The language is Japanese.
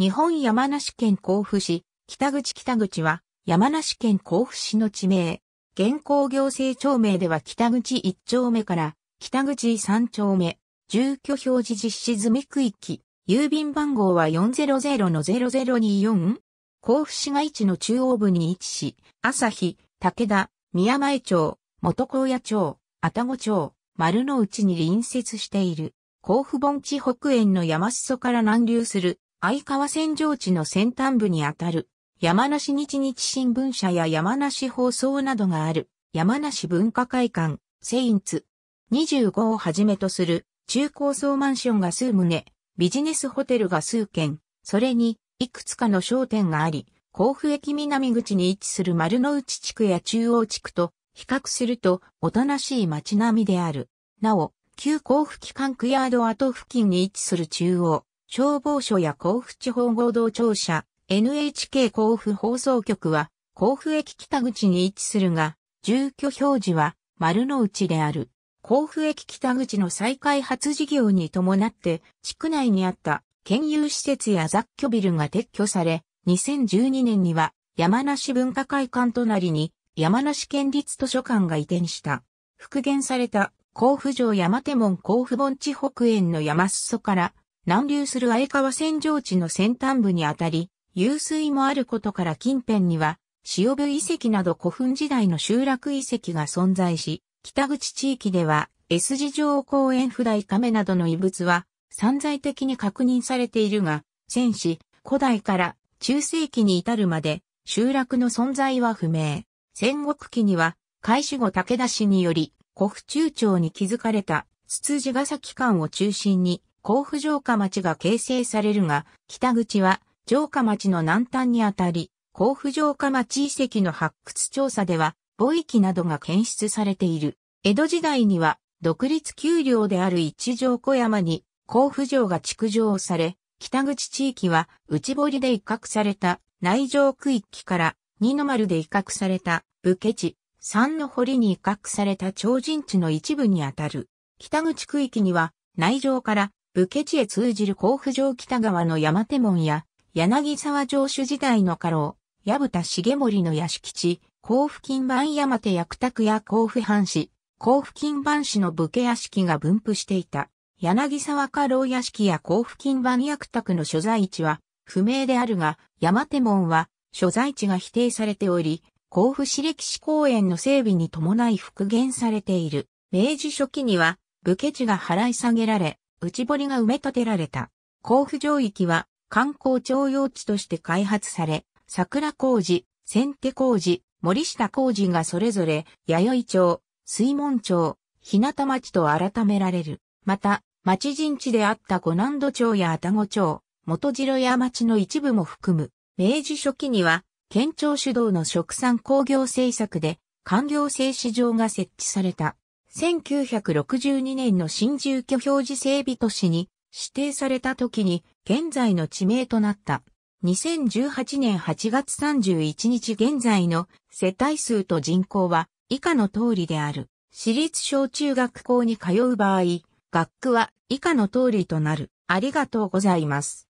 日本山梨県甲府市、北口北口は、山梨県甲府市の地名。現行行政庁名では北口1丁目から、北口3丁目、住居表示実施済み区域、郵便番号は 400-0024? 甲府市街地の中央部に位置し、朝日、武田、宮前町、元高野町、愛宕町、丸の内に隣接している。甲府盆地北縁の山裾から南流する相川線上地の先端部にあたる、山梨日日新聞社や山梨放送などがある、山梨文化会館、セインツ、25をはじめとする、中高層マンションが数棟、ビジネスホテルが数軒、それに、いくつかの商店があり、甲府駅南口に位置する丸の内地区や中央地区と比較するとおとなしい街並みである。なお、旧甲府機関区ヤード跡付近に位置する中央、消防署や甲府地方合同庁舎、NHK 甲府放送局は、甲府駅北口に位置するが、住居表示は丸の内である。甲府駅北口の再開発事業に伴って、地区内にあった県有施設や雑居ビルが撤去され、2012年には山梨文化会館隣に山梨県立図書館が移転した。復元された甲府城山手門甲府盆地北園の山裾から南流する相川扇状地の先端部にあたり、湧水もあることから近辺には、塩部遺跡など古墳時代の集落遺跡が存在し、北口地域では S 字状公園不代亀などの遺物は散在的に確認されているが、戦士、古代から中世紀に至るまで集落の存在は不明。戦国期には、開始後武田氏により、古府中町に築かれた、筒地ヶ崎間を中心に、甲府城下町が形成されるが、北口は城下町の南端にあたり、甲府城下町遺跡の発掘調査では、墓域などが検出されている。江戸時代には、独立丘陵である一条小山に、甲府城が築城され、北口地域は内堀で一角された内城区域から二の丸で一角された武家地、三の堀に一角された超人地の一部にあたる。北口区域には内城から武家地へ通じる甲府城北側の山手門や、柳沢城主時代の家老、矢蓋重盛の屋敷地、甲府近番山手役宅や甲府藩士、甲府近番市の武家屋敷が分布していた。柳沢家老屋敷や甲府近番役宅の所在地は不明であるが、山手門は所在地が否定されており、甲府市歴史公園の整備に伴い復元されている。明治初期には武家地が払い下げられ、内堀が埋め立てられた。甲府城域は観光徴用地として開発され、桜工事、先手工事、森下工事がそれぞれ、弥生町、水門町、日向町と改められる。また、町陣地であった五南土町や愛宕町、元城屋町の一部も含む。明治初期には、県庁主導の食産工業政策で、官業製市場が設置された。1962年の新住居表示整備都市に指定された時に現在の地名となった。2018年8月31日現在の世帯数と人口は以下の通りである。私立小中学校に通う場合、学区は以下の通りとなる。ありがとうございます。